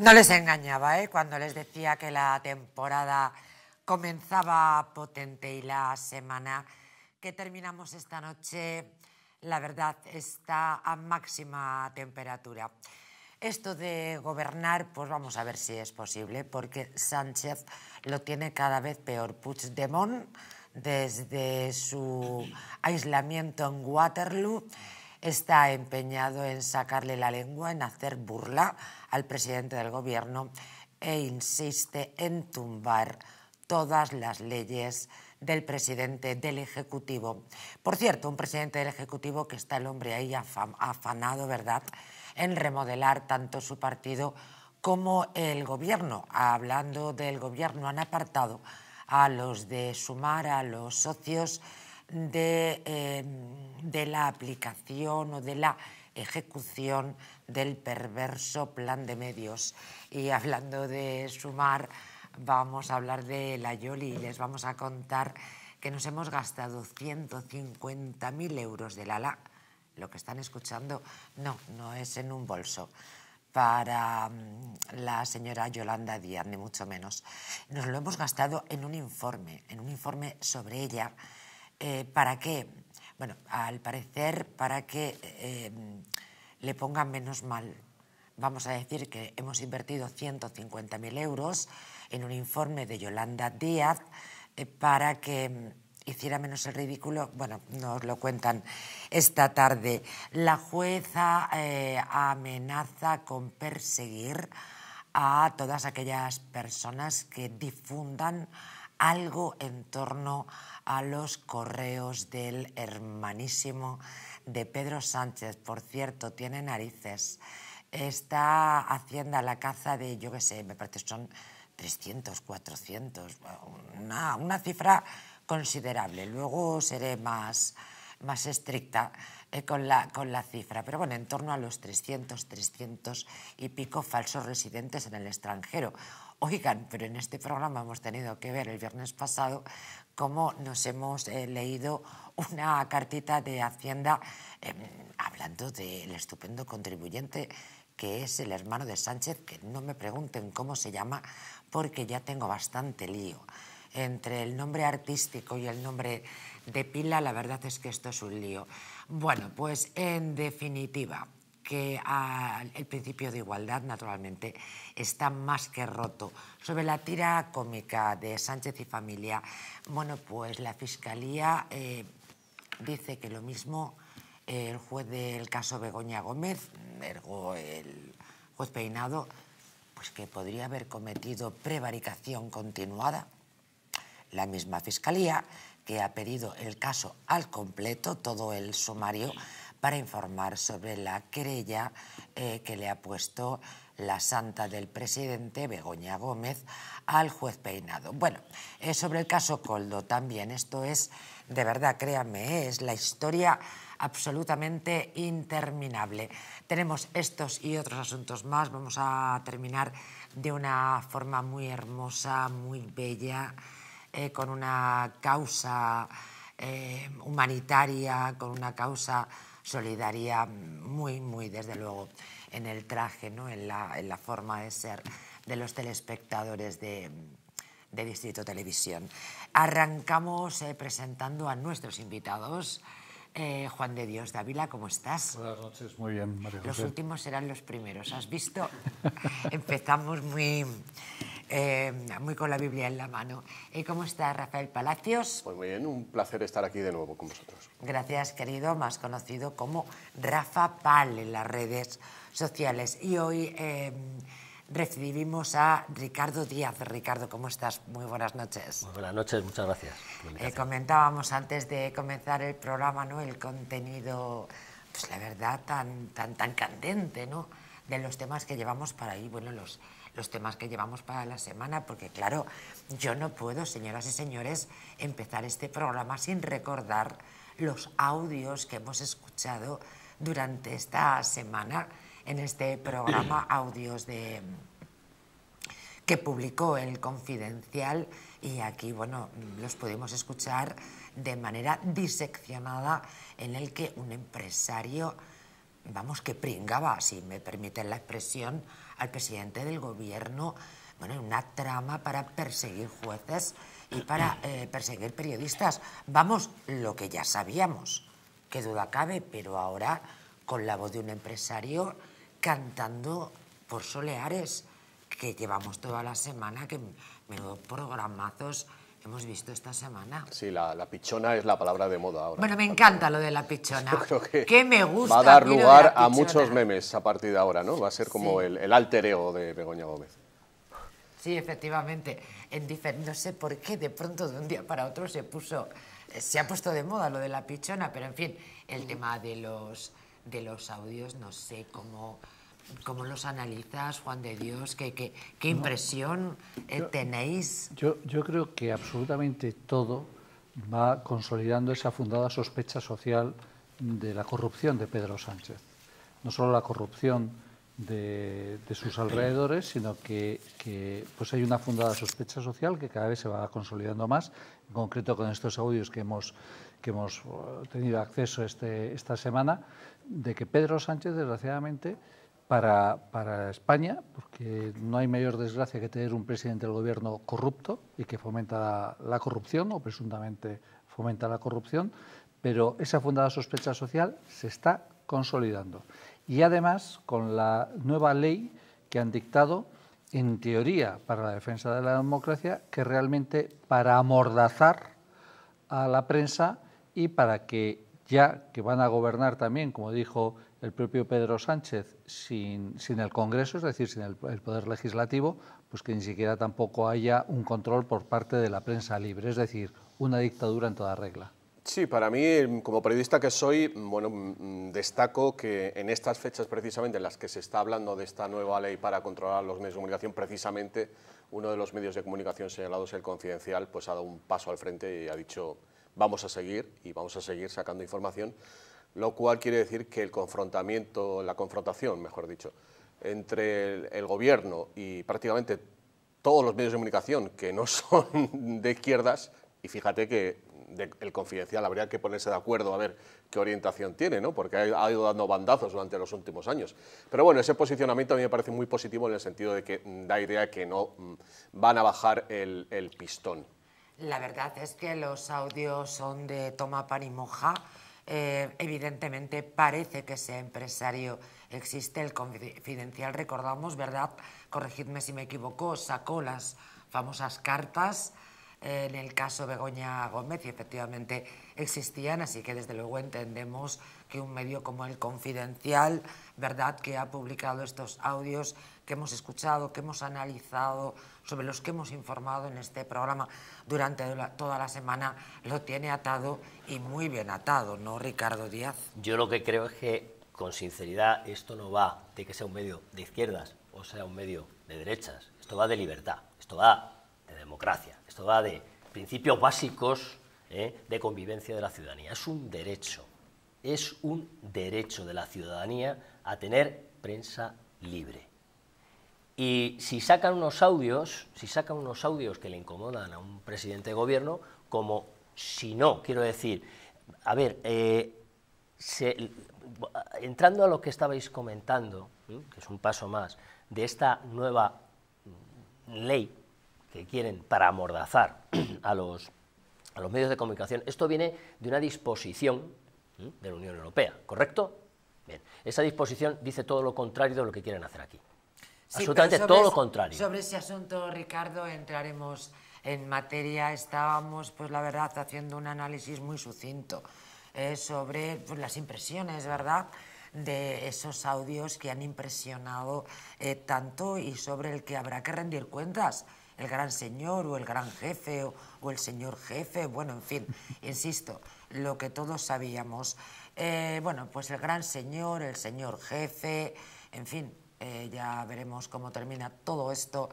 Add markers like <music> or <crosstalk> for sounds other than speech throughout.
No les engañaba ¿eh? cuando les decía que la temporada comenzaba potente y la semana que terminamos esta noche, la verdad, está a máxima temperatura. Esto de gobernar, pues vamos a ver si es posible, porque Sánchez lo tiene cada vez peor. Puigdemont, desde su aislamiento en Waterloo, está empeñado en sacarle la lengua, en hacer burla al presidente del Gobierno e insiste en tumbar todas las leyes del presidente del Ejecutivo. Por cierto, un presidente del Ejecutivo que está el hombre ahí afanado, ¿verdad?, en remodelar tanto su partido como el gobierno. Hablando del gobierno, han apartado a los de Sumar, a los socios de, eh, de la aplicación o de la ejecución del perverso plan de medios. Y hablando de sumar, vamos a hablar de la Yoli y les vamos a contar que nos hemos gastado 150.000 euros de LA... lo que están escuchando, no, no es en un bolso, para mm, la señora Yolanda Díaz, ni mucho menos. Nos lo hemos gastado en un informe, en un informe sobre ella. Eh, ¿Para qué? Bueno, al parecer, para que eh, le pongan menos mal, vamos a decir que hemos invertido 150.000 euros en un informe de Yolanda Díaz eh, para que mm, hiciera menos el ridículo. Bueno, nos lo cuentan esta tarde. La jueza eh, amenaza con perseguir a todas aquellas personas que difundan algo en torno a a los correos del hermanísimo de Pedro Sánchez. Por cierto, tiene narices. Está haciendo la caza de, yo qué sé, me parece son 300, 400, una, cifra considerable. Luego seré más, más estricta eh, con, la, con la cifra, pero bueno, en torno a los 300, 300 y pico falsos residentes en el extranjero. Oigan, pero en este programa hemos tenido que ver el viernes pasado como nos hemos eh, leído una cartita de Hacienda em, hablando del estupendo contribuyente que es el hermano de Sánchez, que no me pregunten cómo se llama, porque ya tengo bastante lío. Entre el nombre artístico y el nombre de pila, la verdad es que esto es un lío. Bueno, pues en definitiva, que ah, el principio de igualdad, naturalmente, está más que roto. Sobre la tira cómica de Sánchez y familia, bueno, pues la Fiscalía eh, dice que lo mismo eh, el juez del caso Begoña Gómez, ergo el juez Peinado, pues que podría haber cometido prevaricación continuada. La misma Fiscalía que ha pedido el caso al completo, todo el sumario, para informar sobre la querella eh, que le ha puesto la santa del presidente, Begoña Gómez, al juez Peinado. Bueno, eh, sobre el caso Coldo también, esto es, de verdad, créanme, eh, es la historia absolutamente interminable. Tenemos estos y otros asuntos más, vamos a terminar de una forma muy hermosa, muy bella, con una causa humanitaria, con una causa solidaria muy, muy, desde luego, en el traje, ¿no? en, la, en la forma de ser de los telespectadores de, Distrito Televisión. Arrancamos eh, presentando a nuestros invitados. Eh, Juan de Dios Dávila, ¿cómo estás? Buenas noches, muy bien, María Los últimos serán los primeros, ¿has visto? <laughs> Empezamos muy, eh, muy con la Biblia en la mano. ¿Y eh, cómo está Rafael Palacios? Pues muy bien, un placer estar aquí de nuevo con vosotros. Gracias, querido, más conocido como Rafa Pal en las redes sociales. Y hoy eh, recibimos a Ricardo Díaz. Ricardo, ¿cómo estás? Muy buenas noches. Muy buenas noches, muchas gracias. comentábamos antes de comenzar el programa ¿no? el contenido, pues la verdad, tan, tan, tan candente de los temas que llevamos para ahí. Bueno, los los temas que llevamos para la semana, porque claro, yo no puedo, señoras y señores, empezar este programa sin recordar los audios que hemos escuchado durante esta semana en este programa <clears throat> audios de que publicó el Confidencial y aquí bueno los pudimos escuchar de manera diseccionada en el que un empresario vamos que pringaba si me permiten la expresión al presidente del gobierno, bueno, una trama para perseguir jueces y para mm. eh, perseguir periodistas. Vamos, lo que ya sabíamos, que duda cabe, pero ahora con la voz de un empresario cantando por soleares, que llevamos toda la semana, que menudo programazos hemos visto esta semana. Sí, la, pichona es la palabra de moda ahora. Bueno, me encanta lo de la pichona. <laughs> que, me gusta. Va a dar lugar a muchos memes a partir de ahora, ¿no? Va a ser como el, altereo alter de Begoña Gómez. Sí, efectivamente. En no sé por qué de pronto de un día para otro se puso, eh, se ha puesto de moda lo de la pichona, pero en fin, el tema de los, de los audios no sé cómo cómo los analizas, Juan de Dios? ¿Qué, impresión eh, tenéis? Yo, creo que absolutamente todo va consolidando esa fundada sospecha social de la corrupción de Pedro Sánchez. No solo la corrupción de, sus alrededores, sino que, que, pues hay una fundada sospecha social que cada vez se va consolidando más, en concreto con estos audios que hemos, que hemos eh, tenido acceso este, esta semana, de que Pedro Sánchez, desgraciadamente, para, España, porque no hay mayor desgracia que tener un presidente del gobierno corrupto y que fomenta la corrupción o presuntamente fomenta la corrupción, pero esa fundada sospecha social se está consolidando. Y además, con la nueva ley que han dictado, en teoría, para la defensa de la democracia, que realmente para amordazar a la prensa y para que ya que van a gobernar también, como dijo el propio Pedro Sánchez sin, el Congreso, es decir, sin el, Poder Legislativo, pues que ni siquiera tampoco haya un control por parte de la prensa libre, es decir, una dictadura en toda regla. Sí, para mí, como periodista que soy, bueno, mm, destaco que en estas fechas precisamente en las que se está hablando de esta nueva ley para controlar los medios de comunicación, precisamente uno de los medios de comunicación señalados, el Confidencial, pues ha dado un paso al frente y ha dicho vamos a seguir y vamos a seguir sacando información lo cual quiere decir que el confrontamiento, la confrontación, mejor dicho, entre el, gobierno y prácticamente todos los medios de comunicación que no <laughs> son de izquierdas, y fíjate que el confidencial habría que ponerse de acuerdo a ver qué orientación tiene, ¿no? porque ha, ido dando bandazos durante los últimos años. Pero bueno, ese posicionamiento a mí me parece muy positivo en el sentido de que mm, da idea que no mm, van a bajar el, el pistón. La verdad es que los audios son de toma, pan y moja eh, evidentemente parece que ese empresario. Existe el confidencial, recordamos, ¿verdad? Corregidme si me equivoco, sacó las famosas cartas eh, en el caso Begoña Gómez y efectivamente existían, así que desde luego entendemos que un medio como el Confidencial, ¿verdad?, que ha publicado estos audios que hemos escuchado, que hemos analizado, sobre los que hemos informado en este programa durante toda la semana, lo tiene atado y muy bien atado, ¿no, Ricardo Díaz? Yo lo que creo es que, con sinceridad, esto no va de que sea un medio de izquierdas o sea un medio de derechas. Esto va de libertad, esto va de democracia, esto va de principios básicos ¿eh? de convivencia de la ciudadanía. Es un derecho, es un derecho de la ciudadanía a tener prensa libre. Y si sacan unos audios, si sacan unos audios que le incomodan a un presidente de gobierno, como si no, quiero decir, a ver, eh, entrando a lo que estabais comentando, que es un paso más, de esta nueva ley que quieren para amordazar <clears throat> a los, a los medios de comunicación, esto viene de una disposición de la Unión Europea, ¿correcto? Bien, esa disposición dice todo lo contrario de lo que quieren hacer aquí. Absolutamente todo lo contrario. Sobre ese asunto, Ricardo, entraremos en materia. Estábamos, pues la verdad, haciendo un análisis muy sucinto eh, sobre pues, las impresiones, ¿verdad?, de esos audios que han impresionado eh, tanto y sobre el que habrá que rendir cuentas el gran señor o el gran jefe o, el señor jefe, bueno, en fin, <laughs> insisto, lo que todos sabíamos. Eh, bueno, pues el gran señor, el señor jefe, en fin, eh, ya veremos cómo termina todo esto.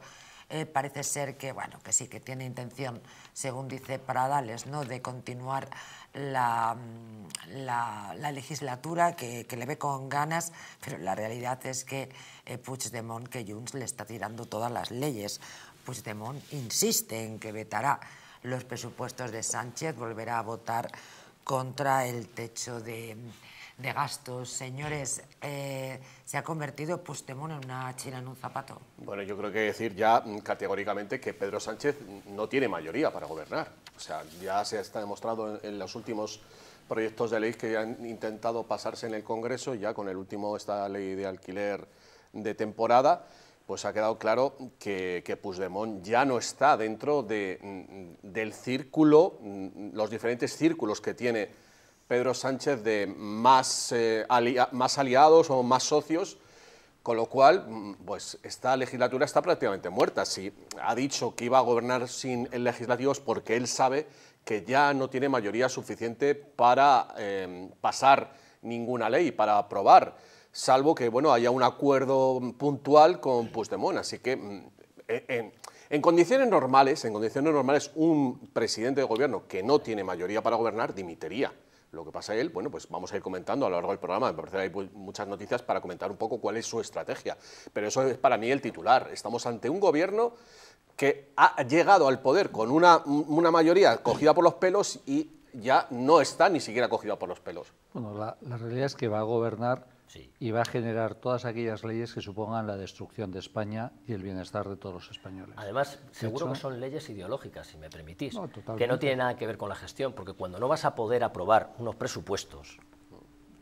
Eh, parece ser que, bueno, que sí, que tiene intención, según dice Pradales, ¿no? de continuar la, mm, legislatura, que, le ve con ganas, pero la realidad es que eh, Puigdemont, que Junts le está tirando todas las leyes. Puigdemont insiste en que vetará los presupuestos de Sánchez, volverá a votar contra el techo de de gastos. Señores, eh, se ha convertido Pustemón en una china en un zapato. Bueno, yo creo que decir ya categóricamente que Pedro Sánchez no tiene mayoría para gobernar. O sea, ya se ha demostrado en, los últimos proyectos de ley que han intentado pasarse en el Congreso, ya con el último, esta ley de alquiler de temporada, pues ha quedado claro que, que Puigdemont ya no está dentro mm, del círculo, mm, los diferentes círculos que tiene Pedro Sánchez de eh, más, aliados o más socios, con lo cual, mm, pues esta legislatura está prácticamente muerta. Si ha dicho que iba a gobernar sin legislativos porque él sabe que ya no tiene mayoría suficiente para em, pasar ninguna ley, para aprobar, salvo que bueno, haya un acuerdo puntual con Puigdemont. Así que mm, e, en, condiciones normales, en condiciones normales, un presidente de gobierno que no tiene mayoría para gobernar dimitiría. Lo que pasa él, bueno, pues vamos a ir comentando a lo largo del programa, me parece que hay muchas noticias para comentar un poco cuál es su estrategia, pero eso es para mí el titular. Estamos ante un gobierno que ha llegado al poder con una, una mayoría cogida por los pelos y ya no está ni siquiera cogido por los pelos. Bueno, la, realidad es que va a gobernar y va a generar todas aquellas leyes que supongan la destrucción de España y el bienestar de todos los españoles. Además, seguro que son leyes ideológicas, si me permitís, que no tienen nada que ver con la gestión, porque cuando no vas a poder aprobar unos presupuestos,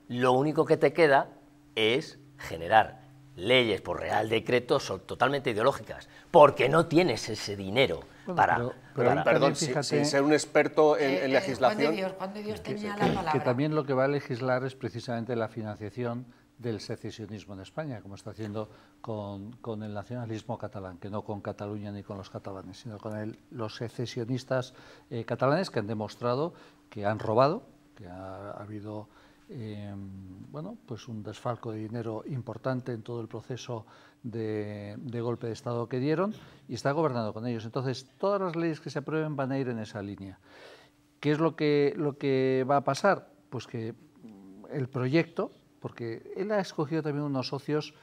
lo único que te queda es generar leyes por real decreto son totalmente ideológicas, porque no tienes ese dinero para... perdón, fíjate, ser un experto en, eh, eh, legislación... Dios, tenía que, la palabra. Que también lo que va a legislar es precisamente la financiación del secesionismo en España, como está haciendo con, el nacionalismo catalán, que no con Cataluña ni con los catalanes, sino con los secesionistas eh, catalanes que han demostrado que han robado, que ha habido Em, bueno, pues un desfalco de dinero importante en todo el proceso de, golpe de Estado que dieron y está gobernando con ellos. Entonces, todas las leyes que se aprueben van a ir en esa línea. ¿Qué es lo que, lo que va a pasar? Pues que el proyecto, porque él ha escogido también unos socios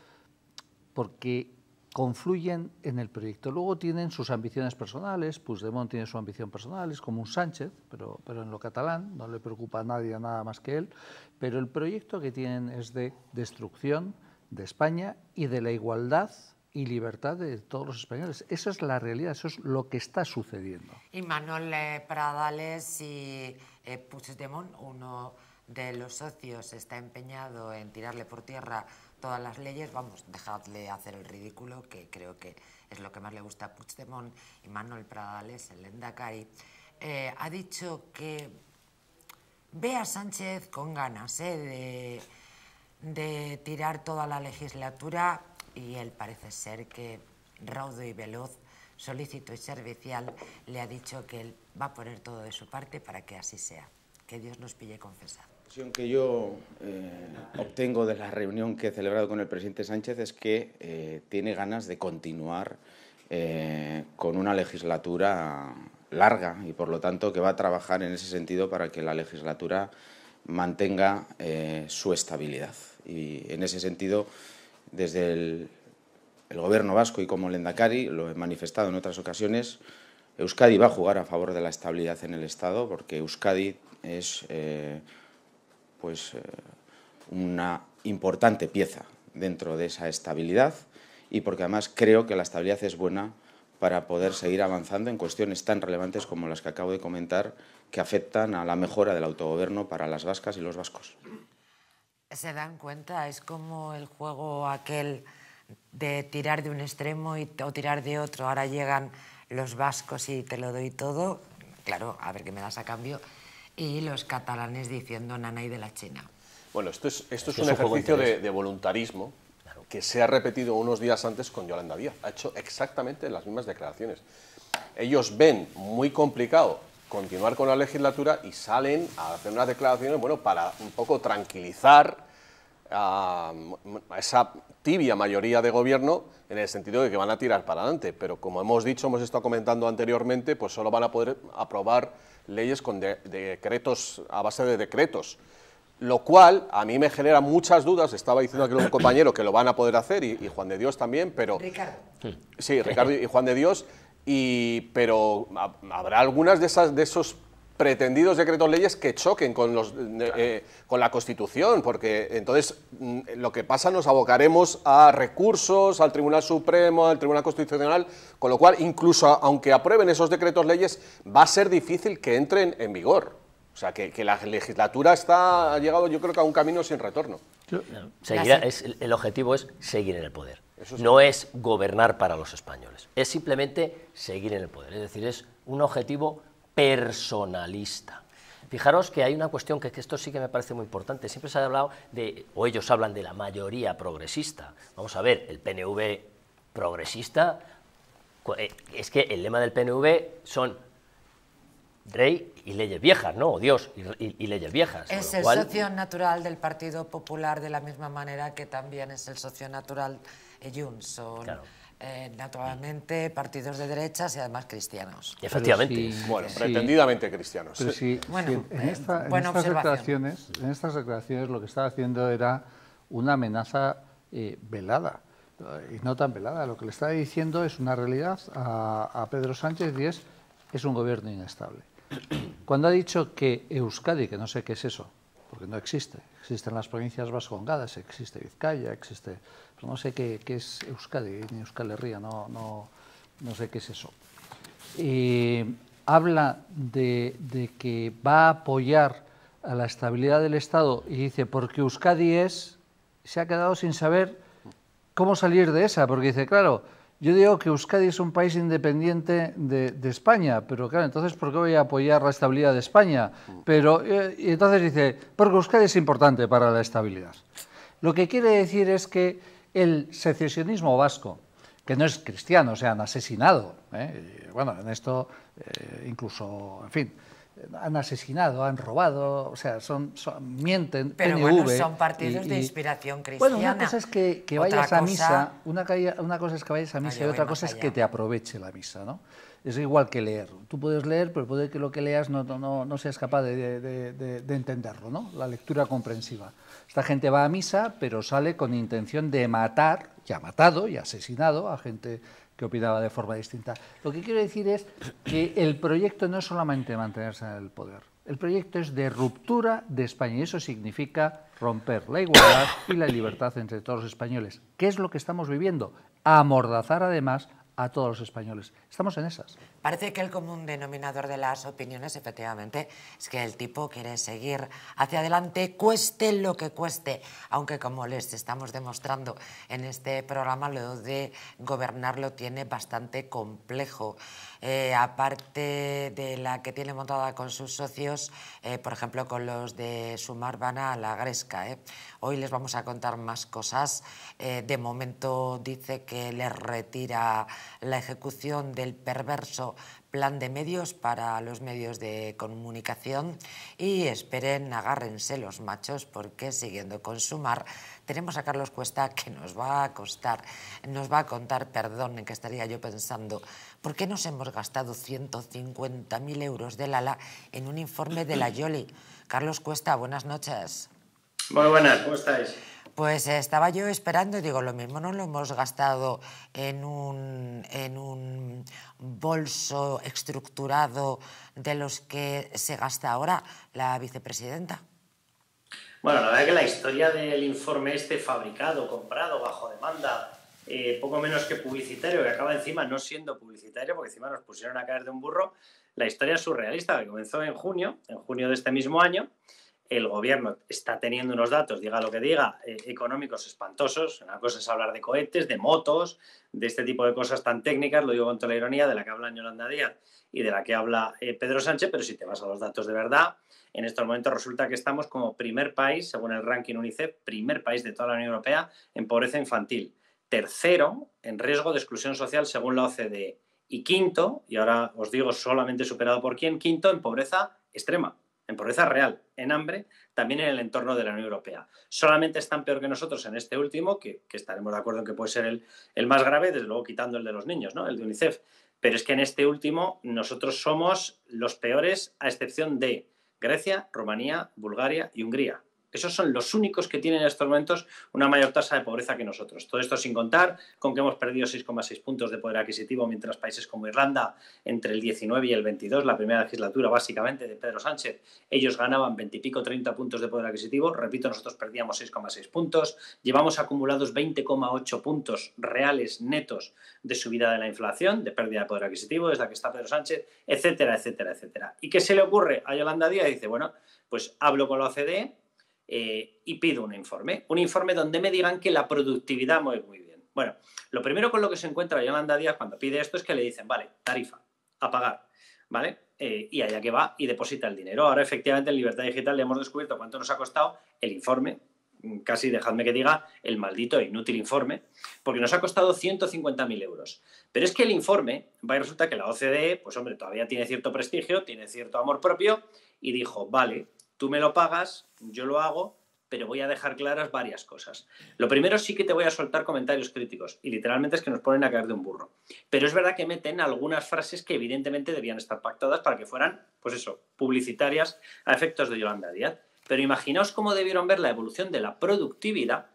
porque confluyen en el proyecto. Luego tienen sus ambiciones personales, Puigdemont tiene su ambición personal, es como un Sánchez, pero, pero en lo catalán, no le preocupa a nadie nada más que él, pero el proyecto que tienen es de destrucción de España y de la igualdad y libertad de todos los españoles. Esa es la realidad, eso es lo que está sucediendo. Y Manuel eh, Pradales y eh, Puigdemont, uno de los socios, está empeñado en tirarle por tierra todas las leyes, vamos, dejadle hacer el ridículo, que creo que es lo que más le gusta a Puigdemont y Manuel Pradales, el Endacari, eh, ha dicho que ve a Sánchez con ganas eh, de, de tirar toda la legislatura y él parece ser que raudo y veloz solícito y servicial, le ha dicho que él va a poner todo de su parte para que así sea. Que Dios nos pille confesado. La conclusión que yo eh, obtengo de la reunión que he celebrado con el presidente Sánchez es que eh, tiene ganas de continuar eh, con una legislatura larga y por lo tanto que va a trabajar en ese sentido para que la legislatura mantenga su estabilidad. Y en ese sentido, desde el, Gobierno vasco y como Lendakari, lo he manifestado en otras ocasiones, Euskadi va a jugar a favor de la estabilidad en el Estado porque Euskadi es pues, eh, una importante pieza dentro de esa estabilidad y porque además creo que la estabilidad es buena para poder seguir avanzando en cuestiones tan relevantes como las que acabo de comentar que afectan a la mejora del autogobierno para las vascas y los vascos. ¿Se dan cuenta? Es como el juego aquel de tirar de un extremo y, o tirar de otro. Ahora llegan los vascos y te lo doy todo. Claro, a ver qué me das a cambio y los catalanes diciendo nana y de la China. Bueno, esto es, esto es, un, ejercicio de, voluntarismo que se ha repetido unos días antes con Yolanda Díaz. Ha hecho exactamente las mismas declaraciones. Ellos ven muy complicado continuar con la legislatura y salen a hacer unas declaraciones, bueno, para un poco tranquilizar a esa tibia mayoría de gobierno en el sentido de que van a tirar para adelante. Pero como hemos dicho, hemos estado comentando anteriormente, pues solo van a poder aprobar leyes con decretos, a base de decretos. Lo cual a mí me genera muchas dudas. Estaba diciendo aquí un compañero que lo van a poder hacer y, Juan de Dios también, pero. Ricardo. Sí, Ricardo y Juan de Dios. Y, pero habrá algunas de, esas, de esos pretendidos decretos leyes que choquen con, los, eh, eh, con la Constitución, porque entonces mm, lo que pasa nos abocaremos a recursos, al Tribunal Supremo, al Tribunal Constitucional, con lo cual incluso aunque aprueben esos decretos leyes, va a ser difícil que entren en vigor. O sea, que, la legislatura está, ha llegado yo creo que a un camino sin retorno. el objetivo es seguir en el poder. No es gobernar para los españoles, es simplemente seguir en el poder. Es decir, es un objetivo personalista. Fijaros que hay una cuestión que, que, esto sí que me parece muy importante. Siempre se ha hablado de, o ellos hablan de la mayoría progresista. Vamos a ver, el PNV progresista, eh, es que el lema del PNV son rey y leyes viejas, ¿no? O Dios y, leyes viejas. Es el socio natural del Partido Popular de la misma manera que también es el socio natural Junts. Eh, naturalmente partidos de derechas y además cristianos. Efectivamente. bueno, pretendidamente cristianos. bueno, en, en, estas declaraciones, lo que estaba haciendo era una amenaza eh, velada y no tan velada. Lo que le estaba diciendo es una realidad a, Pedro Sánchez y es, es un gobierno inestable. Cuando ha dicho que Euskadi, que no sé qué es eso, porque no existe, existen las provincias vascongadas, existe Vizcaya, existe pues no sé qué, es Euskadi, ni Euskal Herria, no, no, no sé qué es eso. habla de, que va a apoyar a la estabilidad del Estado y dice, porque Euskadi es, se ha quedado sin saber cómo salir de esa, porque dice, claro, yo digo que Euskadi es un país independiente de, España, pero claro, entonces, ¿por qué voy a apoyar la estabilidad de España? Pero, eh, y entonces dice, porque Euskadi es importante para la estabilidad. Lo que quiere decir es que el secesionismo vasco, que no es cristiano, o sea, han asesinado. ¿eh? Bueno, en esto eh, incluso, en fin, han asesinado, han robado, o sea, son, mienten. Pero son partidos de inspiración cristiana. Bueno, una cosa es que, vayas a misa, una, cosa es que vayas a misa y otra cosa es que te aproveche la misa, ¿no? es igual que leer. Tú puedes leer, pero puede que lo que leas no, seas capaz de, de, entenderlo, ¿no? La lectura comprensiva. Esta gente va a misa, pero sale con intención de matar, ya matado y asesinado a gente que opinaba de forma distinta. Lo que quiero decir es que el proyecto no es solamente mantenerse en el poder. El proyecto es de ruptura de España y eso significa romper la igualdad y la libertad entre todos los españoles. ¿Qué es lo que estamos viviendo? Amordazar además a todos los españoles. Estamos en esas. Parece que el común denominador de las opiniones, efectivamente, es que el tipo quiere seguir hacia adelante, cueste lo que cueste, aunque como les estamos demostrando en este programa, lo de gobernar lo tiene bastante complejo. Eh, aparte de la que tiene montada con sus socios, eh, por ejemplo, con los de Sumar van a la Gresca. ¿eh? Hoy les vamos a contar más cosas. de momento dice que le retira la ejecución del perverso plan de medios para los medios de comunicación y esperen, agárrense los machos porque siguiendo con Sumar tenemos a Carlos Cuesta que nos va a costar, nos va a contar, perdón, en qué estaría yo pensando, ¿por qué nos hemos gastado 150.000 euros del ALA en un informe de la <clears throat> Yoli? Carlos Cuesta, buenas noches. Muy buenas, ¿cómo estáis? Pues estaba yo esperando, digo, lo mismo no lo hemos gastado en un, bolso estructurado de los que se gasta ahora la vicepresidenta. Bueno, la verdad es que la historia del informe este fabricado, comprado, bajo demanda, eh, poco menos que publicitario, que acaba encima no siendo publicitario, porque encima nos pusieron a caer de un burro, la historia es surrealista que comenzó en junio, en junio de este mismo año, el gobierno está teniendo unos datos, diga lo que diga, eh, económicos espantosos. Una cosa es hablar de cohetes, de motos, de este tipo de cosas tan técnicas, lo digo con toda la ironía, de la que habla Yolanda Díaz y de la que habla eh, Pedro Sánchez, pero si te vas a los datos de verdad, en estos momentos resulta que estamos como primer país, según el ranking UNICEF, primer país de toda la Unión Europea en pobreza infantil, tercero en riesgo de exclusión social según la OCDE y quinto, y ahora os digo solamente superado por quién, quinto en pobreza extrema en pobreza real, en hambre, también en el entorno de la Unión Europea. Solamente están peor que nosotros en este último, que, estaremos de acuerdo en que puede ser el, el, más grave, desde luego quitando el de los niños, ¿no? el de UNICEF. Pero es que en este último nosotros somos los peores, a excepción de Grecia, Rumanía, Bulgaria y Hungría. Esos son los únicos que tienen en estos momentos una mayor tasa de pobreza que nosotros. Todo esto sin contar con que hemos perdido 6,6 puntos de poder adquisitivo, mientras países como Irlanda, entre el 19 y el 22, la primera legislatura básicamente de Pedro Sánchez, ellos ganaban 20 y pico, 30 puntos de poder adquisitivo. Repito, nosotros perdíamos 6,6 puntos. Llevamos acumulados 20,8 puntos reales netos de subida de la inflación, de pérdida de poder adquisitivo, desde que está Pedro Sánchez, etcétera, etcétera, etcétera. ¿Y qué se le ocurre a Yolanda Díaz? Dice, bueno, pues hablo con la OCDE, eh, y pido un informe, un informe donde me digan que la productividad mueve muy bien. Bueno, lo primero con lo que se encuentra Yolanda Díaz cuando pide esto es que le dicen, vale, tarifa, a pagar, ¿vale? Eh, y allá que va y deposita el dinero. Ahora efectivamente en Libertad Digital le hemos descubierto cuánto nos ha costado el informe, mm, casi dejadme que diga el maldito e inútil informe, porque nos ha costado 150.000 euros. Pero es que el informe, va y resulta que la OCDE, pues hombre, todavía tiene cierto prestigio, tiene cierto amor propio, y dijo, vale, tú me lo pagas, yo lo hago, pero voy a dejar claras varias cosas. Lo primero sí que te voy a soltar comentarios críticos y literalmente es que nos ponen a caer de un burro. Pero es verdad que meten algunas frases que evidentemente debían estar pactadas para que fueran, pues eso, publicitarias a efectos de Yolanda Díaz. Pero imaginaos cómo debieron ver la evolución de la productividad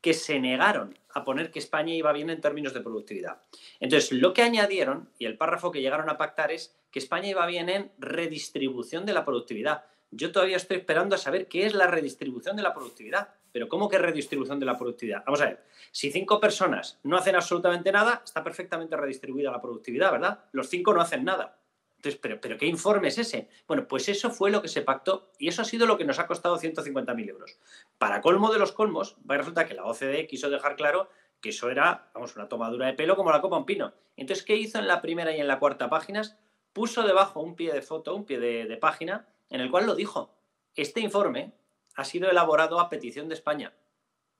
que se negaron a poner que España iba bien en términos de productividad. Entonces, lo que añadieron y el párrafo que llegaron a pactar es que España iba bien en redistribución de la productividad yo todavía estoy esperando a saber qué es la redistribución de la productividad. Pero ¿cómo que redistribución de la productividad? Vamos a ver, si cinco personas no hacen absolutamente nada, está perfectamente redistribuida la productividad, ¿verdad? Los cinco no hacen nada. Entonces, ¿pero, qué informe es ese? Bueno, pues eso fue lo que se pactó y eso ha sido lo que nos ha costado 150.000 euros. Para colmo de los colmos, resulta que la OCDE quiso dejar claro que eso era, vamos, una tomadura de pelo como la copa un pino. Entonces, ¿qué hizo en la primera y en la cuarta páginas? Puso debajo un pie de foto, un pie de página, en el cual lo dijo. Este informe ha sido elaborado a petición de España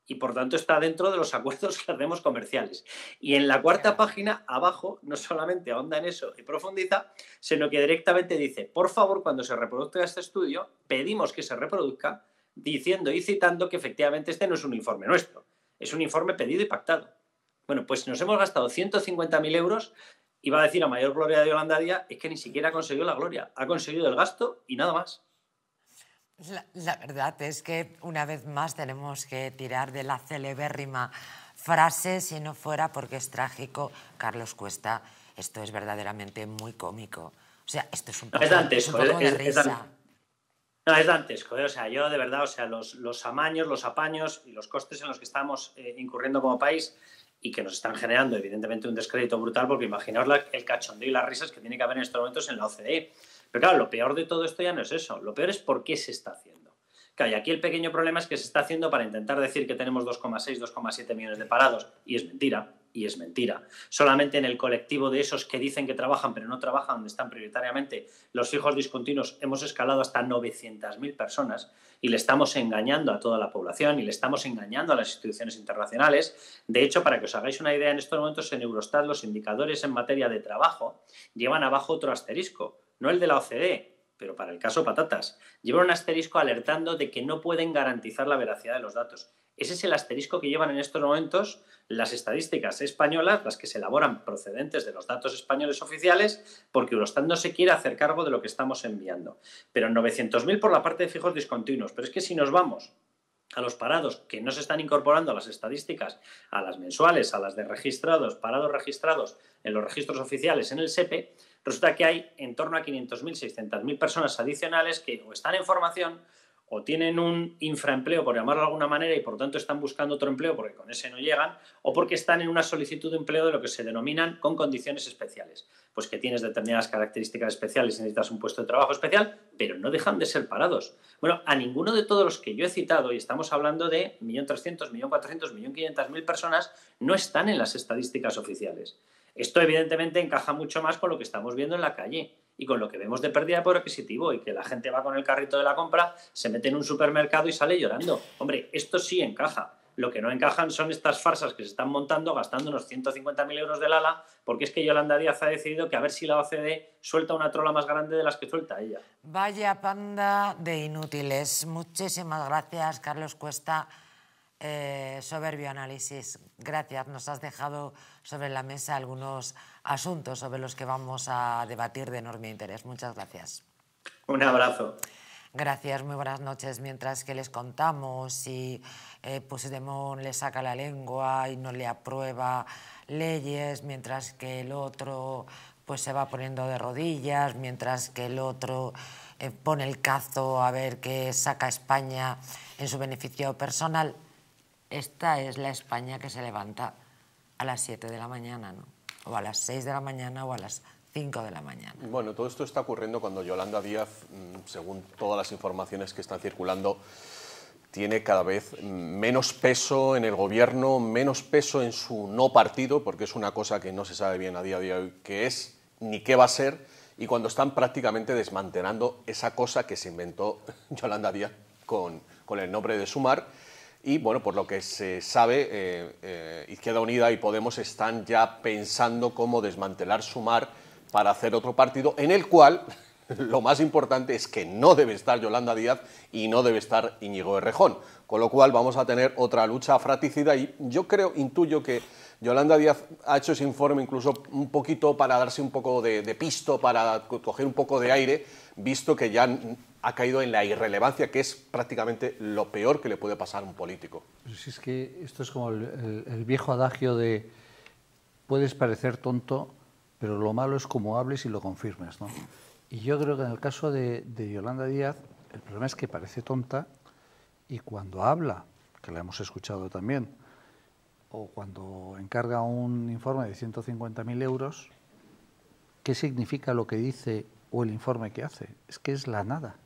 y por tanto está dentro de los acuerdos que hacemos comerciales. Y en la cuarta página, abajo, no solamente ahonda en eso y profundiza, sino que directamente dice, por favor, cuando se reproduzca este estudio, pedimos que se reproduzca diciendo y citando que efectivamente este no es un informe nuestro, es un informe pedido y pactado. Bueno, pues nos hemos gastado 150.000 euros iba a decir a mayor gloria de Yolanda Díaz, es que ni siquiera ha conseguido la gloria, ha conseguido el gasto y nada más. La, verdad es que una vez más tenemos que tirar de la celebérrima frase, si no fuera porque es trágico, Carlos Cuesta, esto es verdaderamente muy cómico. O sea, esto es un poco, es dantesco, No, es dantesco. Eh, o sea, yo de verdad, o sea, los, los amaños, los apaños y los costes en los que estamos eh, incurriendo como país y que nos están generando, evidentemente, un descrédito brutal, porque imaginaos el cachondeo y las risas que tiene que haber en estos momentos en la OCDE. Pero claro, lo peor de todo esto ya no es eso, lo peor es por qué se está haciendo. Que y aquí el pequeño problema es que se está haciendo para intentar decir que tenemos 2,6, 2,7 millones de parados, y es mentira, y es mentira. Solamente en el colectivo de esos que dicen que trabajan pero no trabajan, donde están prioritariamente los fijos discontinuos, hemos escalado hasta 900.000 personas y le estamos engañando a toda la población y le estamos engañando a las instituciones internacionales. De hecho, para que os hagáis una idea, en estos momentos en Eurostat los indicadores en materia de trabajo llevan abajo otro asterisco, no el de la OCDE, pero para el caso patatas. Llevan un asterisco alertando de que no pueden garantizar la veracidad de los datos. Ese es el asterisco que llevan en estos momentos las estadísticas españolas, las que se elaboran procedentes de los datos españoles oficiales, porque Eurostat no se quiere hacer cargo de lo que estamos enviando. Pero 900.000 por la parte de fijos discontinuos. Pero es que si nos vamos a los parados que no se están incorporando a las estadísticas, a las mensuales, a las de registrados, parados registrados en los registros oficiales en el SEPE, resulta que hay en torno a 500.000, 600.000 personas adicionales que o están en formación o tienen un infraempleo, por llamarlo de alguna manera, y por lo tanto están buscando otro empleo porque con ese no llegan, o porque están en una solicitud de empleo de lo que se denominan con condiciones especiales. Pues que tienes determinadas características especiales y necesitas un puesto de trabajo especial, pero no dejan de ser parados. Bueno, a ninguno de todos los que yo he citado, y estamos hablando de 1.300.000, 1.400.000, 1.500.000 personas, no están en las estadísticas oficiales. Esto evidentemente encaja mucho más con lo que estamos viendo en la calle y con lo que vemos de pérdida de poder adquisitivo y que la gente va con el carrito de la compra, se mete en un supermercado y sale llorando. Hombre, esto sí encaja. Lo que no encajan son estas farsas que se están montando gastando unos 150.000 euros del ala, porque es que Yolanda Díaz ha decidido que a ver si la OCDE suelta una trola más grande de las que suelta ella. Vaya panda de inútiles. Muchísimas gracias, Carlos Cuesta eh, soberbio análisis. Gracias. Nos has dejado sobre la mesa algunos asuntos sobre los que vamos a debatir de enorme interés. Muchas gracias. Un abrazo. Gracias, muy buenas noches. Mientras que les contamos y eh, Puigdemont le saca la lengua y no le aprueba leyes, mientras que el otro pues se va poniendo de rodillas, mientras que el otro eh, pone el cazo a ver qué saca España en su beneficio personal esta es la España que se levanta a las 7 de la mañana, ¿no? O a las 6 de la mañana o a las 5 de la mañana. Bueno, todo esto está ocurriendo cuando Yolanda Díaz, mm, según todas las informaciones que están circulando, tiene cada vez mm, menos peso en el gobierno, menos peso en su no partido, porque es una cosa que no se sabe bien a día de hoy qué es ni qué va a ser, y cuando están prácticamente desmantelando esa cosa que se inventó <laughs> Yolanda Díaz con, con el nombre de Sumar y bueno, por lo que se sabe, eh, eh, Izquierda Unida y Podemos están ya pensando cómo desmantelar Sumar para hacer otro partido en el cual <laughs> lo más importante es que no debe estar Yolanda Díaz y no debe estar Íñigo Errejón. Con lo cual vamos a tener otra lucha fraticida y yo creo, intuyo que Yolanda Díaz ha hecho ese informe incluso un poquito para darse un poco de pisto, para coger un poco de aire, visto que ya ha caído en la irrelevancia, que es prácticamente lo peor que le puede pasar a un político. si es que esto es como el, viejo adagio de puedes parecer tonto, pero lo malo es cómo hables y lo confirmes. ¿no? Y yo creo que en el caso de, de Yolanda Díaz, el problema es que parece tonta y cuando habla, que la hemos escuchado también, o cuando encarga un informe de 150.000 euros, ¿qué significa lo que dice o el informe que hace? Es que es la nada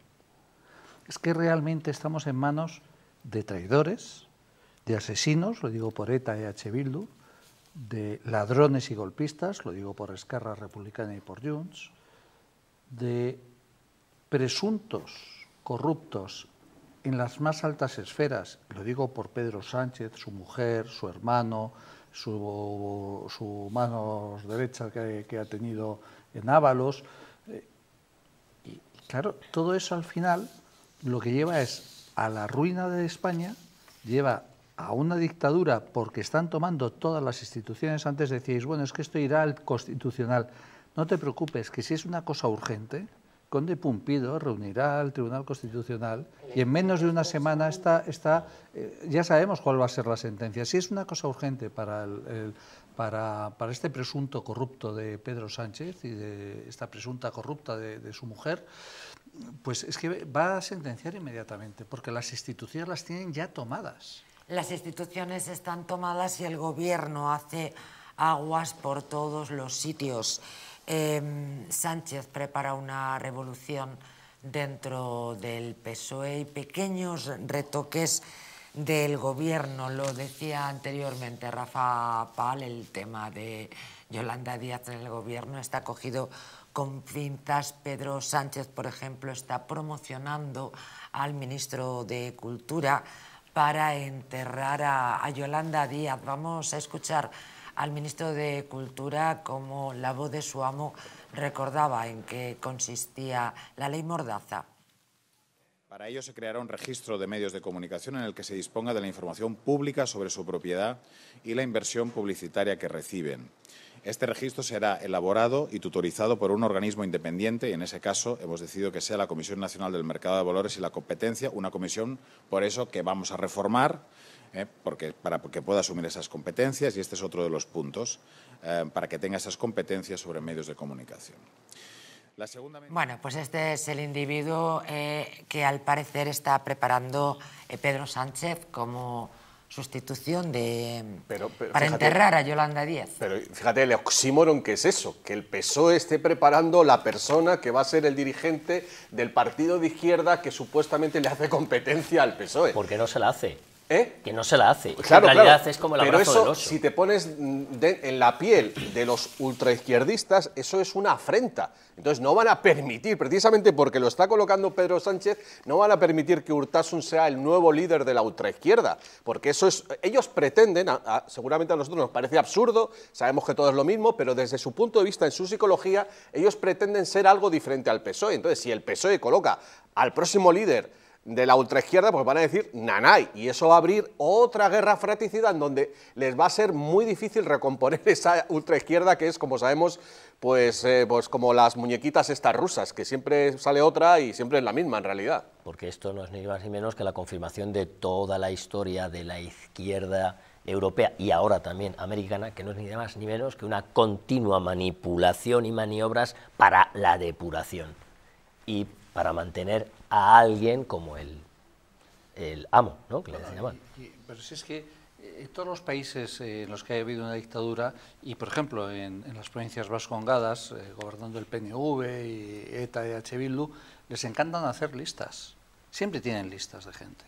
es que realmente estamos en manos de traidores, de asesinos, lo digo por ETA y H. Bildu, de ladrones y golpistas, lo digo por Escarra, Republicana y por Junts, de presuntos corruptos en las más altas esferas, lo digo por Pedro Sánchez, su mujer, su hermano, su, mano derecha que, ha tenido en Ábalos. Eh, y claro, todo eso al final lo que lleva es a la ruina de España, lleva a una dictadura porque están tomando todas las instituciones. Antes decíais, bueno, es que esto irá al constitucional. No te preocupes, que si es una cosa urgente, Conde Pumpido reunirá al Tribunal Constitucional y en menos de una semana está, está eh, ya sabemos cuál va a ser la sentencia. Si es una cosa urgente para, para, para, este presunto corrupto de Pedro Sánchez y de esta presunta corrupta de su mujer, pues es que va a sentenciar inmediatamente, porque las instituciones las tienen ya tomadas. Las instituciones están tomadas y el gobierno hace aguas por todos los sitios. Em, Sánchez prepara una revolución dentro del PSOE y pequeños retoques del gobierno. Lo decía anteriormente Rafa Pal, el tema de Yolanda Díaz en el gobierno está cogido con pintas, Pedro Sánchez, por ejemplo, está promocionando al ministro de Cultura para enterrar a, a Yolanda Díaz. Vamos a escuchar al ministro de Cultura como la voz de su amo recordaba en qué consistía la ley Mordaza. Para ello se creará un registro de medios de comunicación en el que se disponga de la información pública sobre su propiedad y la inversión publicitaria que reciben. Este registro será elaborado y tutorizado por un organismo independiente y en ese caso hemos decidido que sea la Comisión Nacional del Mercado de Valores y la Competencia, una comisión por eso que vamos a reformar eh, porque, para que pueda asumir esas competencias y este es otro de los puntos, eh, para que tenga esas competencias sobre medios de comunicación. Bueno, pues este es el individuo eh, que al parecer está preparando Pedro Sánchez como sustitución de para enterrar a Yolanda Díaz. Pero fíjate el oxímoron que es eso, que el PSOE esté preparando la persona que va a ser el dirigente del partido de izquierda que supuestamente le hace competencia al PSOE. Porque no se la hace. ¿Eh? Que no se la hace. en realidad es como Pero eso, si te pones en la piel de los ultraizquierdistas, eso es una afrenta. Entonces no van a permitir, precisamente porque lo está colocando Pedro Sánchez, no van a permitir que Urtasun sea el nuevo líder de la ultraizquierda. Porque eso es. Ellos pretenden, seguramente a nosotros nos parece absurdo, sabemos que todo es lo mismo, pero desde su punto de vista, en su psicología, ellos pretenden ser algo diferente al PSOE. Entonces, si el PSOE coloca al próximo líder de la ultraizquierda, pues van a decir nanay. Y eso va a abrir otra guerra fratricida en donde les va a ser muy difícil recomponer <laughs> esa ultraizquierda que es, como sabemos, pues, eh, pues como las muñequitas estas rusas, que siempre sale otra y siempre es la misma en realidad. Porque esto no es ni más ni menos que la confirmación de toda la historia de la izquierda europea y ahora también americana, que no es ni más ni menos que una continua manipulación y maniobras para la depuración. Y para mantener a alguien como el, el amo, ¿no? Que le pero si es que en eh, todos los países eh, en los que ha habido una dictadura, y por ejemplo en, las provincias vascongadas, eh, gobernando el PNV, y ETA y H. les encantan hacer listas. Siempre tienen listas de gente.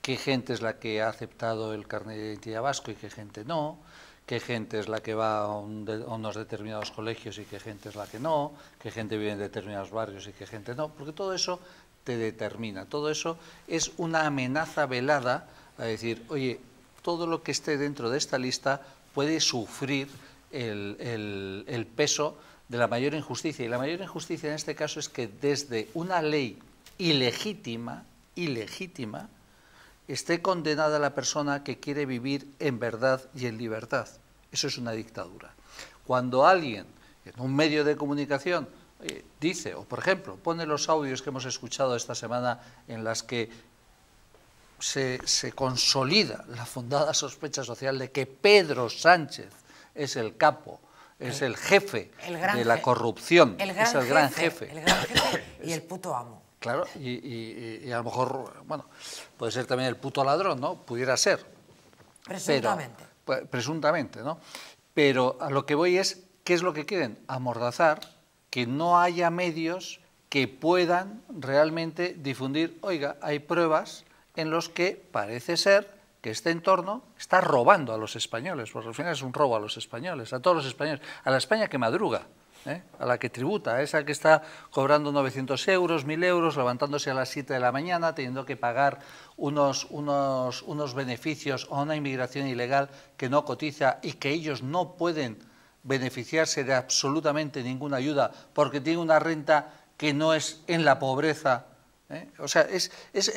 ¿Qué gente es la que ha aceptado el carnet de identidad vasco y qué gente no? qué gente es la que va a, unos determinados colegios y qué gente es la que no, qué gente vive en determinados barrios y qué gente no, porque todo eso te determina, todo eso es una amenaza velada a decir, oye, todo lo que esté dentro de esta lista puede sufrir el peso de la mayor injusticia. Y la mayor injusticia en este caso es que desde una ley ilegítima, ilegítima, esté condenada la persona que quiere vivir en verdad y en libertad. Eso es una dictadura. Cuando alguien en un medio de comunicación eh, dice, o por ejemplo, pone los audios que hemos escuchado esta semana en las que se, consolida la fundada sospecha social de que Pedro Sánchez es el capo, es el, jefe de la corrupción, es el gran jefe. El gran jefe y el puto amo. Claro, y, a lo mejor, bueno, puede ser también el puto ladrón, ¿no? Pudiera ser. Presuntamente. Pues, presuntamente, ¿no? Pero a lo que voy es, ¿qué es lo que quieren? Amordazar que no haya medios que puedan realmente difundir, oiga, hay pruebas en los que parece ser que este entorno está robando a los españoles, porque al final es un robo a los españoles, a todos los españoles, a la España que madruga. ¿eh? a la que tributa, esa que está cobrando 900 euros, 1.000 euros, levantándose a las 7 de la mañana, teniendo que pagar unos, beneficios a una inmigración ilegal que no cotiza y que ellos no pueden beneficiarse de absolutamente ninguna ayuda porque tiene una renta que no es en la pobreza. ¿eh? O sea, es,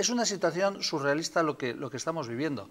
una situación surrealista lo lo que estamos viviendo.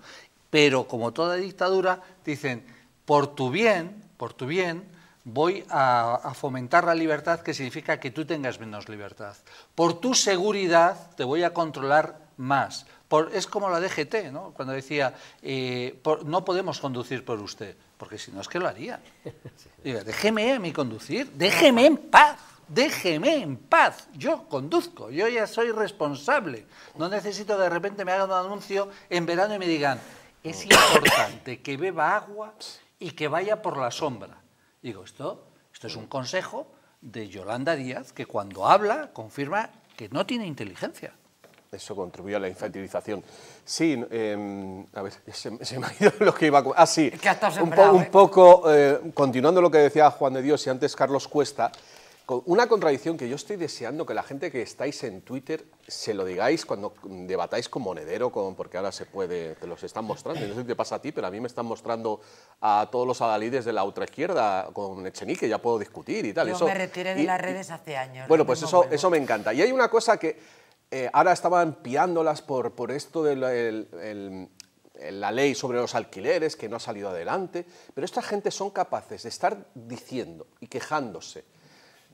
Pero como toda dictadura, dicen, por tu bien, por tu bien, voy a, fomentar la libertad, que significa que tú tengas menos libertad. Por tu seguridad te voy a controlar más. es como la DGT, ¿no? cuando decía, eh, no podemos conducir por usted, porque si no es que lo haría. <laughs> déjeme a mí conducir, déjeme en paz. Déjeme en paz, yo conduzco, yo ya soy responsable. No necesito de repente me hagan un anuncio en verano y me digan, es <coughs> importante que beba agua y que vaya por la sombra. Digo, esto, esto es un consejo de Yolanda Díaz que cuando habla confirma que no tiene inteligencia. Eso contribuye a la infantilización. Sí, em, a ver, <laughs> se, me ha ido lo que iba a... Ah, sí, un, ¿eh? poco, eh, continuando lo que decía Juan de Dios y antes Carlos Cuesta, una contradicción que yo estoy deseando que la gente que estáis en Twitter se lo digáis cuando debatáis con Monedero, porque ahora se puede, te los están mostrando. No sé qué te pasa a ti, pero a mí me están mostrando a todos los adalides de la otra izquierda con Echenique, ya puedo discutir y tal. Yo me retiré de las redes hace años. Bueno, pues eso, eso me encanta. Y hay una cosa que eh, ahora estaban piándolas por, por esto de la ley sobre los alquileres que no ha salido adelante, pero esta gente son capaces de estar diciendo y quejándose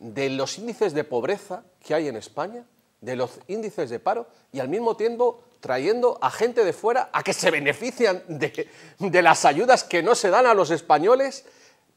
de los índices de pobreza que hay en España, de los índices de paro y al mismo tiempo trayendo a gente de fuera a que se benefician de, de las ayudas que no se dan a los españoles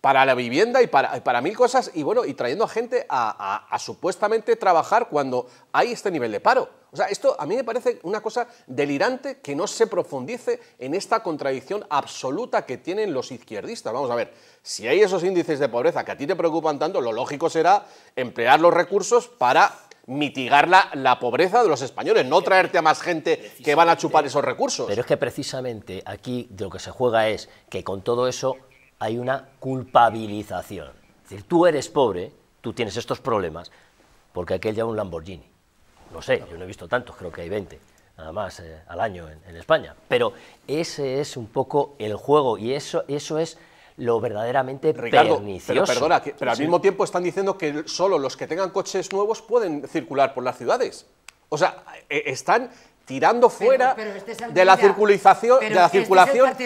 para la vivienda y para, mil cosas, y bueno, y trayendo a gente a, supuestamente trabajar cuando hay este nivel de paro. O sea, esto a mí me parece una cosa delirante que no se profundice en esta contradicción absoluta que tienen los izquierdistas. Vamos a ver, si hay esos índices de pobreza que a ti te preocupan tanto, lo lógico será emplear los recursos para mitigar la, la, pobreza de los españoles, no traerte a más gente que van a chupar esos recursos. Pero es que precisamente aquí de lo que se juega es que con todo eso hay una culpabilización. Es decir, tú eres pobre, tú tienes estos problemas, porque aquel lleva un Lamborghini. No sé, yo no he visto tantos, creo que hay 20, nada más eh, al año en, España. Pero ese es un poco el juego y eso, eso es lo verdaderamente pernicioso. Pero, perdona, pero al mismo tiempo están diciendo que solo los que tengan coches nuevos pueden circular por las ciudades. O sea, eh, están tirando fuera este de la circulación, de este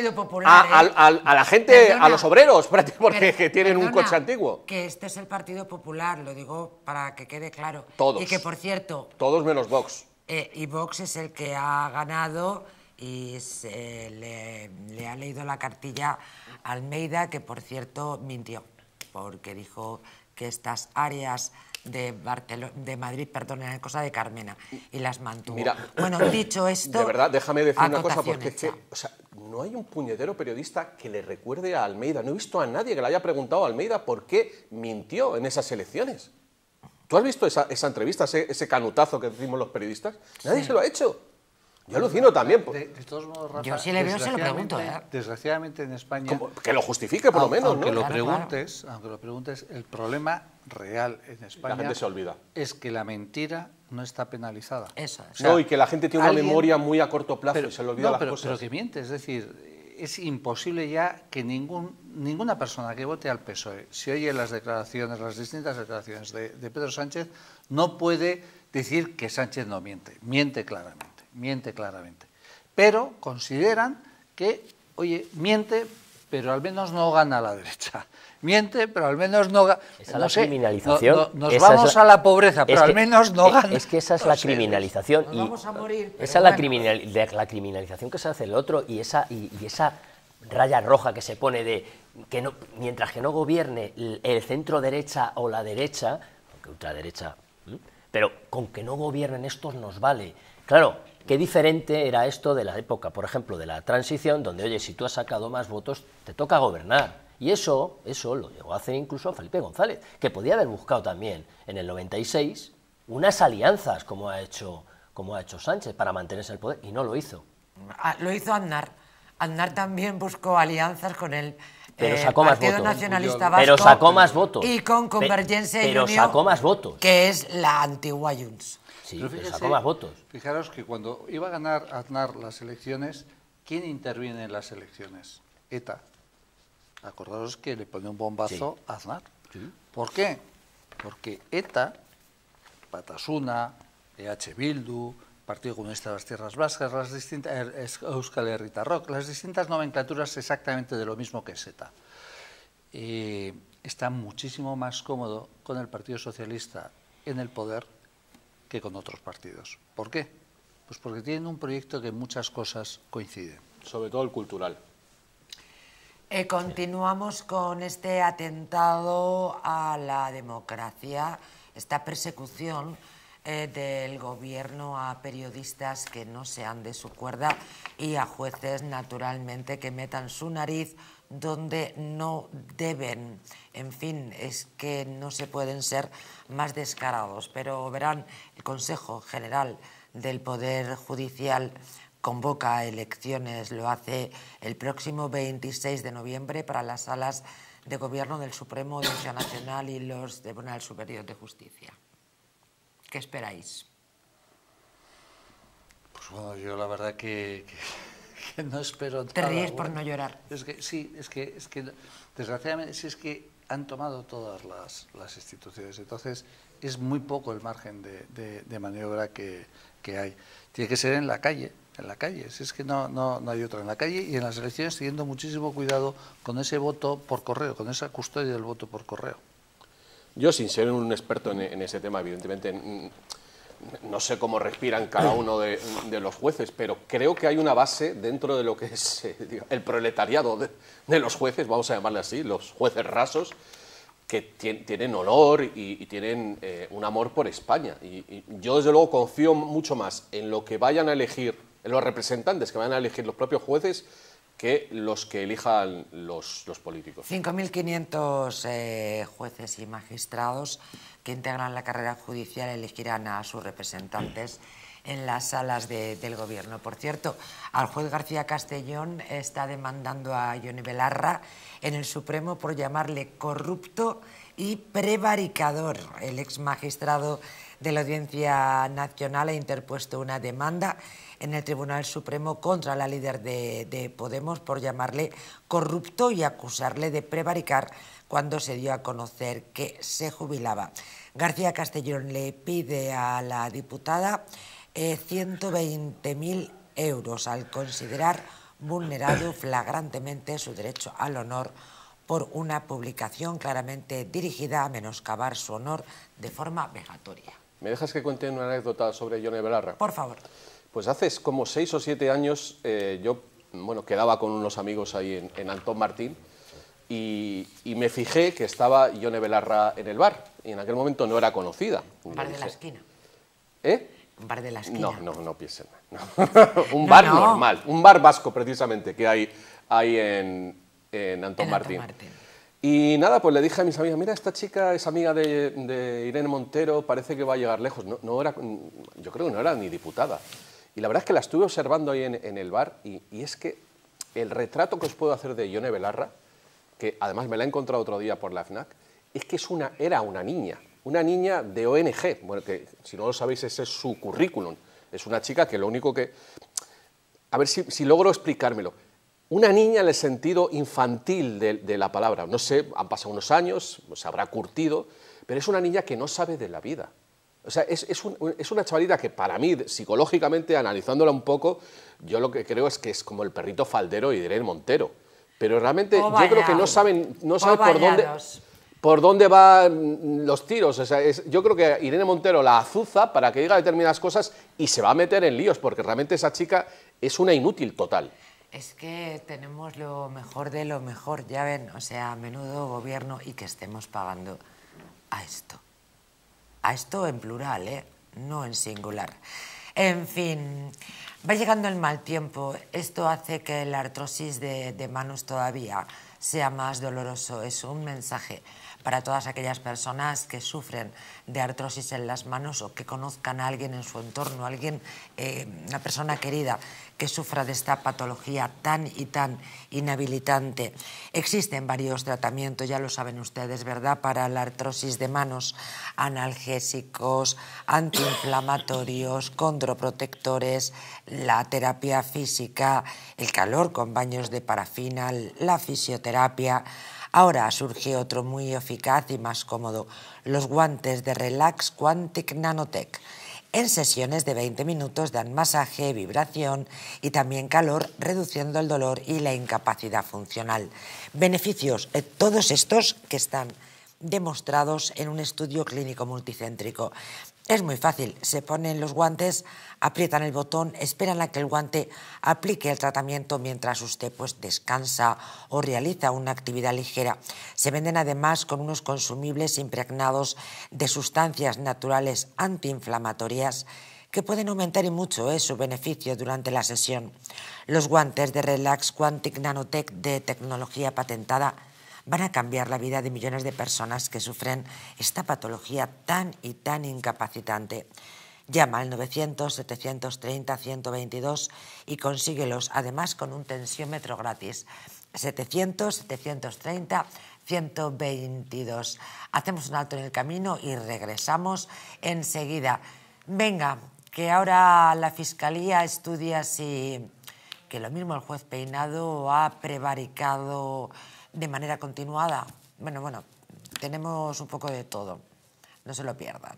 ¿eh? a, la gente, a los obreros, <laughs> porque tienen un coche antiguo. Que este es el Partido Popular, lo digo para que quede claro. Todos. Y que, por cierto... Todos menos Vox. Eh, y Vox es el que ha ganado y se le, le ha leído la cartilla a Almeida, que, por cierto, mintió, porque dijo que estas áreas de, de Madrid, perdón, en Cosa de Carmena, y las mantuvo. Mira, bueno, <coughs> dicho esto... De verdad, déjame decir una cosa, porque no hay un puñetero periodista que le recuerde a Almeida. No he visto a nadie que le haya preguntado a Almeida por qué mintió en esas elecciones. ¿Tú has visto esa, entrevista, ese, canutazo que decimos los periodistas? Nadie se lo ha hecho. Yo alucino también. Pues. De, todos modos, yo si le veo se lo pregunto. Desgraciadamente ¿eh? en España... que lo justifique por lo menos, aunque Lo preguntes, lo preguntes, el problema real en España... La gente se olvida. Es que la mentira no está penalizada. Esa, no, y que la gente tiene una memoria muy a corto plazo y se le olvida las pero, cosas. Pero que miente, es decir, es imposible ya que ningún, ninguna persona que vote al PSOE, si oye las declaraciones, las distintas declaraciones de Pedro Sánchez, no puede decir que Sánchez no miente. Miente claramente miente claramente. Pero consideran que, oye, miente, pero al menos no gana la derecha. <laughs> Miente, pero al menos no gana. Esa la criminalización. nos vamos a la pobreza, pero al menos no gana. Es que esa es la criminalización. y Esa es la, criminal, la criminalización que se hace el otro y esa, y, esa raya roja que se pone de que no, mientras que no gobierne el, centro derecha o la derecha, aunque ultraderecha, pero con que no gobiernen estos nos vale. Claro, Qué diferente era esto de la época, por ejemplo, de la transición, donde, oye, si tú has sacado más votos, te toca gobernar. Y eso, eso lo llegó a hacer incluso Felipe González, que podía haber buscado también en el 96 unas alianzas, como ha hecho, como ha hecho Sánchez, para mantenerse en el poder, y no lo hizo. Ah, lo hizo Aznar. Aznar también buscó alianzas con el eh, Partido Nacionalista Vasco, pero sacó más votos. Y con Convergencia y Unión, sacó más votos. que es la antigua Junts votos. Fijaros que cuando iba a ganar Aznar las elecciones, ¿quién interviene en las elecciones? ETA. Acordaros que le pone un bombazo a Aznar. ¿Por qué? Porque ETA, Patasuna, EH Bildu, Partido Comunista de las Tierras Vascas, las distintas, er, Euskal Rock las distintas nomenclaturas exactamente de lo mismo que es ETA. Eh, está muchísimo más cómodo con el Partido Socialista en el poder que con otros partidos. ¿Por qué? Pues porque tienen un proyecto que muchas cosas coinciden. Sobre todo el cultural. Eh, continuamos con este atentado a la democracia, esta persecución eh, del gobierno a periodistas que no sean de su cuerda y a jueces, naturalmente, que metan su nariz donde no deben, en fin, es que no se pueden ser más descarados. Pero verán, el Consejo General del Poder Judicial convoca elecciones, lo hace el próximo 26 de noviembre para las salas de gobierno del Supremo Audiencia Nacional y los de Tribunal Superior de Justicia. ¿Qué esperáis? Pues bueno, yo la verdad que espero Te ríes por no llorar. Es que, sí, es que, es que desgraciadamente, si es que han tomado todas las, las instituciones, entonces es muy poco el margen de, maniobra que, hay. Tiene que ser en la calle, en la calle, si es que no, no, no hay otra, en la calle y en las elecciones teniendo muchísimo cuidado con ese voto por correo, con esa custodia del voto por correo. Yo, sin ser un experto en ese tema, evidentemente no sé cómo respiran cada uno de, los jueces, pero creo que hay una base dentro de lo que es eh, el proletariado de, los jueces, vamos a llamarle así, los jueces rasos, que tienen honor y, tienen eh, un amor por España. Y, yo, desde luego, confío mucho más en lo que vayan a elegir, en los representantes que vayan a elegir los propios jueces, que los que elijan los, políticos. 5.500 eh, jueces y magistrados que integran la carrera judicial elegirán a sus representantes en las salas del gobierno. Por cierto, al juez García Castellón está demandando a Johnny Belarra en el Supremo por llamarle corrupto y prevaricador. El ex magistrado de la Audiencia Nacional ha interpuesto una demanda en el Tribunal Supremo contra la líder de, Podemos por llamarle corrupto y acusarle de prevaricar cuando se dio a conocer que se jubilaba. García Castellón le pide a la diputada 120.000 eh, euros al considerar vulnerado <coughs> flagrantemente su derecho al honor por una publicación claramente dirigida a menoscabar su honor de forma vejatoria. ¿Me dejas que cuente una anécdota sobre Johnny Belarra? Por favor. Pues hace como seis o siete años eh, yo bueno, quedaba con unos amigos ahí en, en Antón Martín y, me fijé que estaba Ione Belarra en el bar y en aquel momento no era conocida. Un bar de la esquina. ¿Eh? Un bar de la esquina. No, no, <laughs> no piensen. No. un bar normal, un bar vasco precisamente que hay, ahí en, en Antón Martín. Y nada, pues le dije a mis amigas, mira, esta chica es amiga de, Irene Montero, parece que va a llegar lejos. No, no, era, yo creo que no era ni diputada. Y la verdad es que la estuve observando ahí en, el bar y, es que el retrato que os puedo hacer de Ione Belarra, que además me la he encontrado otro día por la FNAC, es que una, era una niña, una niña de ONG, bueno, que si no lo sabéis ese es su currículum, es una chica que lo único que... A ver si, logro explicármelo. Una niña en el sentido infantil de, de, la palabra, no sé, han pasado unos años, se habrá curtido, pero es una niña que no sabe de la vida, o sea, es, una chavalita que para mí, psicológicamente, analizándola un poco, yo lo que creo es que es como el perrito faldero y Irene Montero. Pero realmente yo creo que no saben, no saben por dónde, por dónde van los tiros. yo creo que Irene Montero la azuza para que diga determinadas cosas y se va a meter en líos, porque realmente esa chica es una inútil total. Es que tenemos lo mejor de lo mejor, ya ven, o sea, a menudo gobierno y que estemos pagando a esto. A esto en plural, ¿eh? no en singular. En fin, va llegando el mal tiempo. Esto hace que la artrosis de, de manos todavía sea más doloroso. Es un mensaje para todas aquellas personas que sufren de artrosis en las manos o que conozcan a alguien en su entorno, alguien, eh, una persona querida que sufra de esta patología tan y tan inhabilitante. Existen varios tratamientos, ya lo saben ustedes, ¿verdad?, para la artrosis de manos, analgésicos, antiinflamatorios, condroprotectores, la terapia física, el calor con baños de parafina, la fisioterapia, Ahora surge otro muy eficaz y más cómodo, los guantes de Relax Quantic Nanotech. En sesiones de 20 minutos dan masaje, vibración y también calor, reduciendo el dolor y la incapacidad funcional. Beneficios, eh, todos estos que están demostrados en un estudio clínico multicéntrico. Es muy fácil, se ponen los guantes, aprietan el botón, esperan a que el guante aplique el tratamiento mientras usted pues, descansa o realiza una actividad ligera. Se venden además con unos consumibles impregnados de sustancias naturales antiinflamatorias que pueden aumentar y mucho eh, su beneficio durante la sesión. Los guantes de Relax Quantic Nanotech de tecnología patentada van a cambiar la vida de millones de personas que sufren esta patología tan y tan incapacitante. Llama al 900-730-122 y consíguelos, además con un tensiómetro gratis. 700-730-122. Hacemos un alto en el camino y regresamos enseguida. Venga, que ahora la Fiscalía estudia si, que lo mismo el juez Peinado ha prevaricado de manera continuada. Bueno, bueno, tenemos un poco de todo. No se lo pierdan.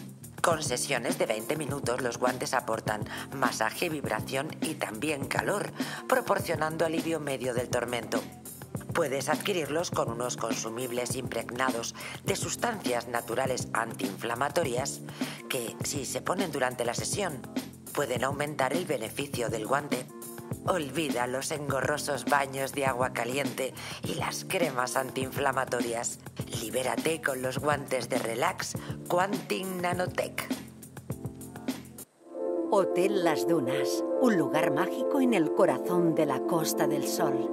Con sesiones de 20 minutos los guantes aportan masaje, vibración y también calor, proporcionando alivio medio del tormento. Puedes adquirirlos con unos consumibles impregnados de sustancias naturales antiinflamatorias que, si se ponen durante la sesión, pueden aumentar el beneficio del guante. Olvida los engorrosos baños de agua caliente y las cremas antiinflamatorias. Libérate con los guantes de relax Quantin Nanotech. Hotel Las Dunas, un lugar mágico en el corazón de la Costa del Sol.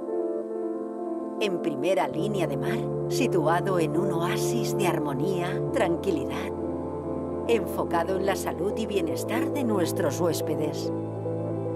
En primera línea de mar, situado en un oasis de armonía, tranquilidad, enfocado en la salud y bienestar de nuestros huéspedes.